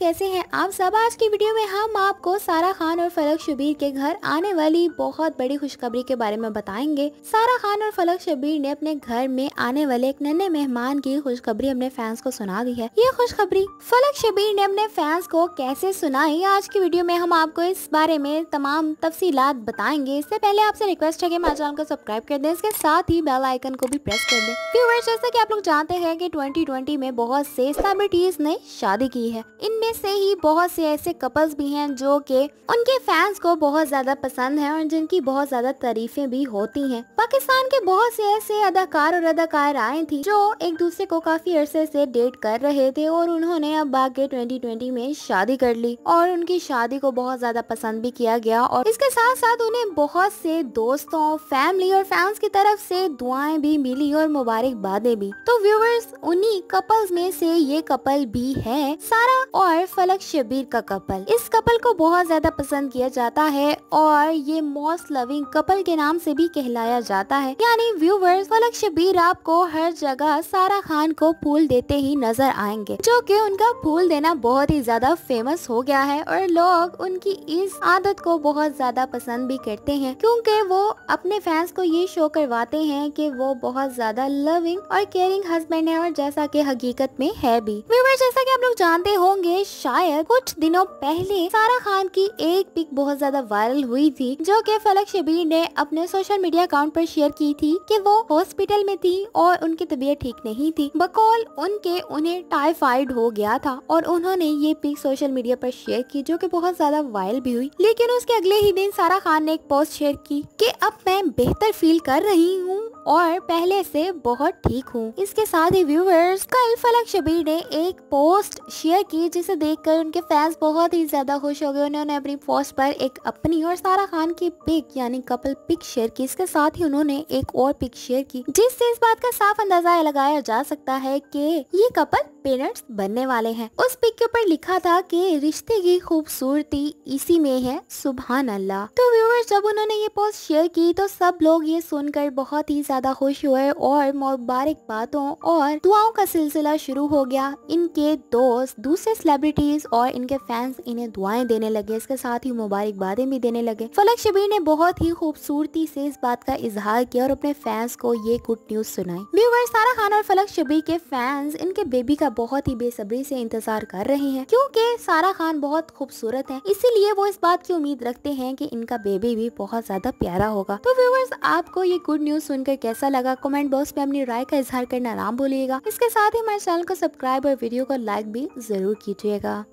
कैसे हैं आप सब आज की वीडियो में हम आपको सारा खान और फलक शबीर के घर आने वाली बहुत बड़ी खुशखबरी के बारे में बताएंगे सारा खान और फलक शबीर ने अपने घर में आने वाले एक नन्हे मेहमान की खुशखबरी अपने फैंस को सुना दी है ये खुशखबरी फलक शबीर ने अपने फैंस को कैसे सुनाई आज की वीडियो में हम आपको इस बारे में तमाम तफसीलात बताएंगे इससे पहले आपसे रिक्वेस्ट है की हमारे चैनल को सब्सक्राइब कर दे इसके साथ ही बेल आइकन को भी प्रेस कर दे व्यूअर्स जैसा की आप लोग जानते हैं की ट्वेंटी में बहुत से सेलिब्रिटीज ने शादी की है इनमें में से ही बहुत से ऐसे कपल्स भी हैं जो कि उनके फैंस को बहुत ज्यादा पसंद हैं और जिनकी बहुत ज्यादा तारीफें भी होती हैं पाकिस्तान के बहुत से ऐसे अदाकार और अदाकार आए थी जो एक दूसरे को काफी अरसे से डेट कर रहे थे और उन्होंने अब आगे ट्वेंटी ट्वेंटी में शादी कर ली और उनकी शादी को बहुत ज्यादा पसंद भी किया गया और इसके साथ साथ उन्हें बहुत से दोस्तों फैमिली और फैंस की तरफ से दुआएं भी मिली और मुबारकबादें भी तो व्यूवर्स उन्हीं कपल्स में से ये कपल भी है सारा और पर फलक शबीर का कपल इस कपल को बहुत ज्यादा पसंद किया जाता है और ये मोस्ट लविंग कपल के नाम से भी कहलाया जाता है यानी व्यूवर्स फलक शबीर आपको हर जगह सारा खान को फूल देते ही नजर आएंगे जो कि उनका फूल देना बहुत ही ज्यादा फेमस हो गया है और लोग उनकी इस आदत को बहुत ज्यादा पसंद भी करते हैं क्योंकि वो अपने फैंस को ये शो करवाते हैं कि वो बहुत ज्यादा लविंग और केयरिंग हस्बैंड है और जैसा कि हकीकत में है भी व्यूवर्स जैसा कि आप लोग जानते होंगे शायद कुछ दिनों पहले सारा खान की एक पिक बहुत ज्यादा वायरल हुई थी जो कि फलक शबीर ने अपने सोशल मीडिया अकाउंट पर शेयर की थी कि वो हॉस्पिटल में थी और उनकी तबीयत ठीक नहीं थी बकौल उनके उन्हें टाइफाइड हो गया था और उन्होंने ये पिक सोशल मीडिया पर शेयर की जो की बहुत ज्यादा वायरल भी हुई लेकिन उसके अगले ही दिन सारा खान ने एक पोस्ट शेयर की की अब मैं बेहतर फील कर रही हूँ और पहले से बहुत ठीक हूँ इसके साथ ही व्यूवर्स कल फलक शबीर ने एक पोस्ट शेयर की जिसे देखकर उनके फैंस बहुत ही ज़्यादा खुश हो गए उन्होंने अपनी पोस्ट पर एक अपनी और सारा खान की पिक यानी कपल पिक शेयर की इसके साथ ही उन्होंने एक और पिक शेयर की जिससे इस बात का साफ अंदाजा लगाया जा सकता है कि ये कपल पेरेंट्स बनने वाले हैं उस पिक के ऊपर लिखा था कि रिश्ते की खूबसूरती इसी में है सुबहान अल्लाह तो व्यूअर्स जब उन्होंने ये पोस्ट शेयर की तो सब लोग ये सुनकर बहुत ही ज्यादा खुश हुए और मुबारक बातों और दुआओं का सिलसिला शुरू हो गया इनके दोस्त दूसरे सेलिब्रिटी सेलिब्रिटीज और इनके फैंस इन्हें दुआएं देने लगे इसके साथ ही मुबारकबादें भी देने लगे फलक शबीर ने बहुत ही खूबसूरती से इस बात का इजहार किया और अपने फैंस को ये गुड न्यूज सुनाई व्यूवर सारा खान और फलक शबीर के फैंस इनके बेबी का बहुत ही बेसब्री से इंतजार कर रहे हैं क्योंकि सारा खान बहुत खूबसूरत है इसीलिए वो इस बात की उम्मीद रखते हैं कि इनका बेबी भी बहुत ज्यादा प्यारा होगा तो व्यूवर्स आपको ये गुड न्यूज सुनकर कैसा लगा कमेंट बॉक्स में अपनी राय का इजहार करना ना भूलिएगा इसके साथ ही हमारे चैनल को सब्सक्राइब और वीडियो को लाइक भी जरूर कीजिएगा 내가